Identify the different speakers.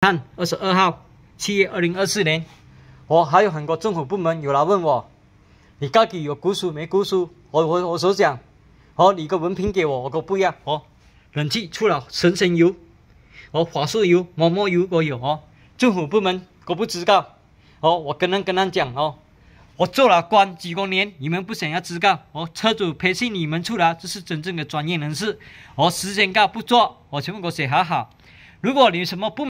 Speaker 1: 看二十二号七月二零二四年，我还有很多政府部门有来问我，你到底有姑叔没姑叔？我我我所讲，哦，你个文凭给我，我个不要哦。冷气出了神仙油，哦，法顺油、摸摸油我有哦。政府部门我不知道哦，我跟人跟人讲哦，我做了官几多年，你们不想要知道哦？车主培训你们出来，这是真正的专业人士哦。时间告不做，我全部给我写好好。如果你什么不。